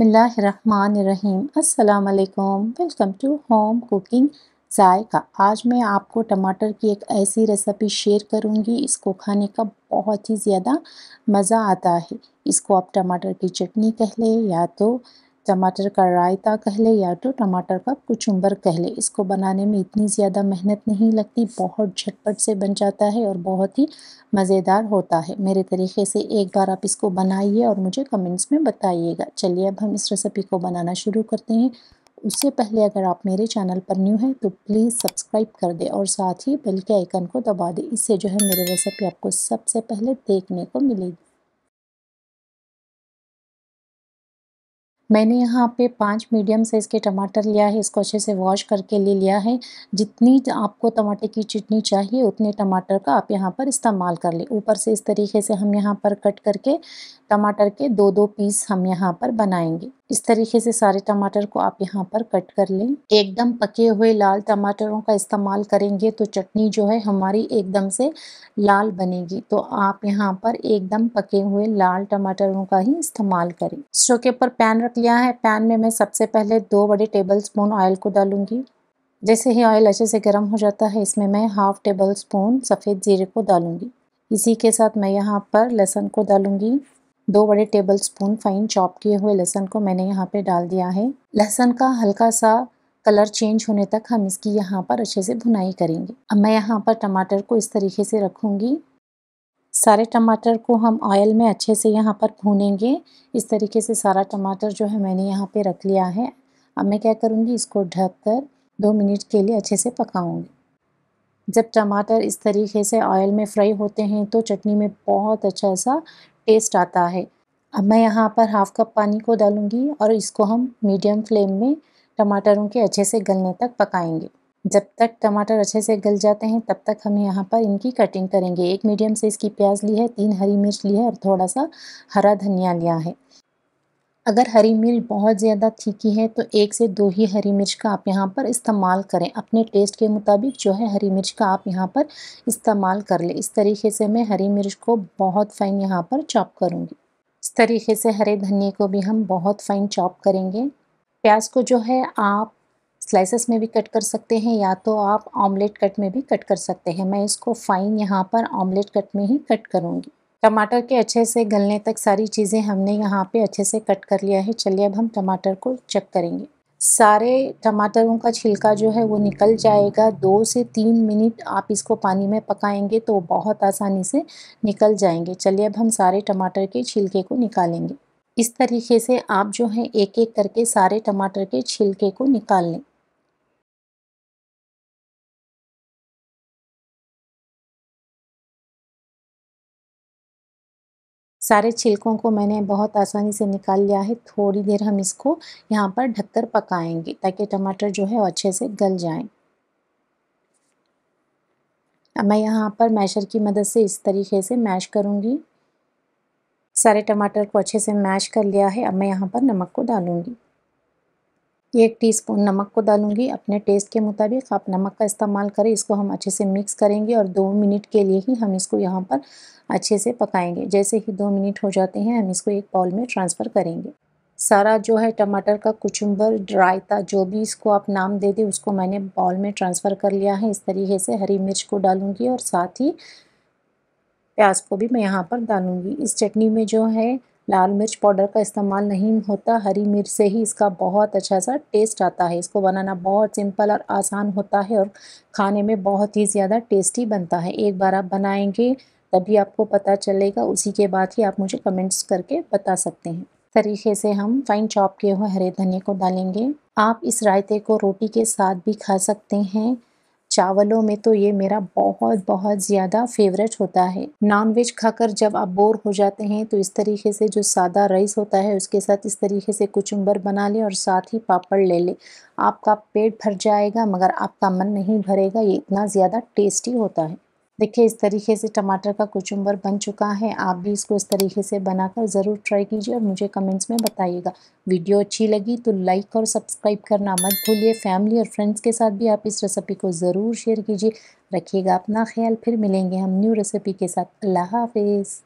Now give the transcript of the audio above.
बिसमीम् अल्लाम welcome to home cooking Zaika आज मैं आपको टमाटर की एक ऐसी रेसिपी शेयर करूंगी इसको खाने का बहुत ही ज़्यादा मज़ा आता है इसको आप टमाटर की चटनी कह लें या तो टमाटर का रायता कह ले या तो टमाटर का कुचुम्बर कह ले इसको बनाने में इतनी ज़्यादा मेहनत नहीं लगती बहुत झटपट से बन जाता है और बहुत ही मज़ेदार होता है मेरे तरीके से एक बार आप इसको बनाइए और मुझे कमेंट्स में बताइएगा चलिए अब हम इस रेसिपी को बनाना शुरू करते हैं उससे पहले अगर आप मेरे चैनल पर न्यू हैं तो प्लीज़ सब्सक्राइब कर दें और साथ ही बेल के आइकन को दबा दें इससे जो है मेरी रेसिपी आपको सबसे पहले देखने को मिलेगी मैंने यहाँ पे पाँच मीडियम साइज़ के टमाटर लिया है इसको अच्छे से वॉश करके ले लिया है जितनी आपको टमाटर की चटनी चाहिए उतने टमाटर का आप यहाँ पर इस्तेमाल कर लें ऊपर से इस तरीके से हम यहाँ पर कट करके टमाटर के दो दो पीस हम यहाँ पर बनाएंगे इस तरीके से सारे टमाटर को आप यहाँ पर कट कर लें एकदम पके हुए लाल टमाटरों का इस्तेमाल करेंगे तो चटनी जो है हमारी एकदम से लाल बनेगी तो आप यहाँ पर एकदम पके हुए लाल टमाटरों का ही इस्तेमाल करें स्टोव के ऊपर पैन रख लिया है पैन में मैं सबसे पहले दो बड़े टेबल स्पून ऑयल को डालूंगी जैसे ही ऑयल अच्छे से गर्म हो जाता है इसमें मैं हाफ़ टेबल स्पून सफ़ेद जीरे को डालूंगी इसी के साथ मैं यहाँ पर लहसुन को डालूंगी दो बड़े टेबल स्पून फाइन चॉप किए हुए लहसन को मैंने यहाँ पे डाल दिया है लहसन का हल्का सा कलर चेंज होने तक हम इसकी यहाँ पर अच्छे से भुनाई करेंगे अब मैं यहाँ पर टमाटर को इस तरीके से रखूँगी सारे टमाटर को हम ऑयल में अच्छे से यहाँ पर भूनेंगे इस तरीके से सारा टमाटर जो है मैंने यहाँ पर रख लिया है अब मैं क्या करूँगी इसको ढक कर दो मिनट के लिए अच्छे से पकाऊँगी जब टमाटर इस तरीके से ऑयल में फ्राई होते हैं तो चटनी में बहुत अच्छा सा टेस्ट आता है अब मैं यहाँ पर हाफ़ कप पानी को डालूँगी और इसको हम मीडियम फ्लेम में टमाटरों के अच्छे से गलने तक पकाएंगे जब तक टमाटर अच्छे से गल जाते हैं तब तक हम यहाँ पर इनकी कटिंग करेंगे एक मीडियम साइज़ की प्याज ली है तीन हरी मिर्च ली है और थोड़ा सा हरा धनिया लिया है अगर हरी मिर्च बहुत ज़्यादा तीखी है तो एक से दो ही हरी मिर्च का आप यहाँ पर इस्तेमाल करें अपने टेस्ट के मुताबिक जो है हरी मिर्च का आप यहाँ पर इस्तेमाल कर लें इस तरीके से मैं हरी मिर्च को बहुत फ़ाइन यहाँ पर चॉप करूँगी इस तरीके से हरे धनिए को भी हम बहुत फ़ाइन चॉप करेंगे प्याज को जो है आप स्लाइसेस में भी कट कर सकते हैं या तो आप ऑमलेट कट में भी कट कर सकते हैं मैं इसको फ़ाइन यहाँ पर ऑमलेट कट में ही कट करूँगी टमाटर के अच्छे से गलने तक सारी चीज़ें हमने यहाँ पे अच्छे से कट कर लिया है चलिए अब हम टमाटर को चेक करेंगे सारे टमाटरों का छिलका जो है वो निकल जाएगा दो से तीन मिनट आप इसको पानी में पकाएंगे तो बहुत आसानी से निकल जाएंगे चलिए अब हम सारे टमाटर के छिलके को निकालेंगे इस तरीके से आप जो है एक एक करके सारे टमाटर के छिलके को निकाल लें सारे छिलकों को मैंने बहुत आसानी से निकाल लिया है थोड़ी देर हम इसको यहाँ पर ढककर पकाएंगे ताकि टमाटर जो है अच्छे से गल जाएं मैं यहाँ पर मैशर की मदद से इस तरीके से मैश करूँगी सारे टमाटर को अच्छे से मैश कर लिया है अब मैं यहाँ पर नमक को डालूँगी एक टीस्पून नमक को डालूंगी अपने टेस्ट के मुताबिक आप नमक का इस्तेमाल करें इसको हम अच्छे से मिक्स करेंगे और दो मिनट के लिए ही हम इसको यहाँ पर अच्छे से पकाएंगे जैसे ही दो मिनट हो जाते हैं हम इसको एक बाउल में ट्रांसफ़र करेंगे सारा जो है टमाटर का कुचुम्बर रायता जो भी इसको आप नाम दे दें उसको मैंने बाउल में ट्रांसफ़र कर लिया है इस तरीके से हरी मिर्च को डालूँगी और साथ ही प्याज को भी मैं यहाँ पर डालूँगी इस चटनी में जो है लाल मिर्च पाउडर का इस्तेमाल नहीं होता हरी मिर्च से ही इसका बहुत अच्छा सा टेस्ट आता है इसको बनाना बहुत सिंपल और आसान होता है और खाने में बहुत ही ज़्यादा टेस्टी बनता है एक बार आप बनाएंगे तभी आपको पता चलेगा उसी के बाद ही आप मुझे कमेंट्स करके बता सकते हैं तरीके से हम फाइन चॉप किए हुए हरे धनिया को डालेंगे आप इस रायते को रोटी के साथ भी खा सकते हैं चावलों में तो ये मेरा बहुत बहुत ज़्यादा फेवरेट होता है नॉनवेज खाकर जब आप बोर हो जाते हैं तो इस तरीके से जो सादा राइस होता है उसके साथ इस तरीके से कुचुम्बर बना ले और साथ ही पापड़ ले लें आपका पेट भर जाएगा मगर आपका मन नहीं भरेगा ये इतना ज़्यादा टेस्टी होता है देखिए इस तरीके से टमाटर का कुचुम्बर बन चुका है आप भी इसको इस तरीके से बनाकर ज़रूर ट्राई कीजिए और मुझे कमेंट्स में बताइएगा वीडियो अच्छी लगी तो लाइक और सब्सक्राइब करना मत भूलिए फैमिली और फ्रेंड्स के साथ भी आप इस रेसिपी को ज़रूर शेयर कीजिए रखिएगा अपना ख्याल फिर मिलेंगे हम न्यू रेसिपी के साथ अल्लाह हाफिज़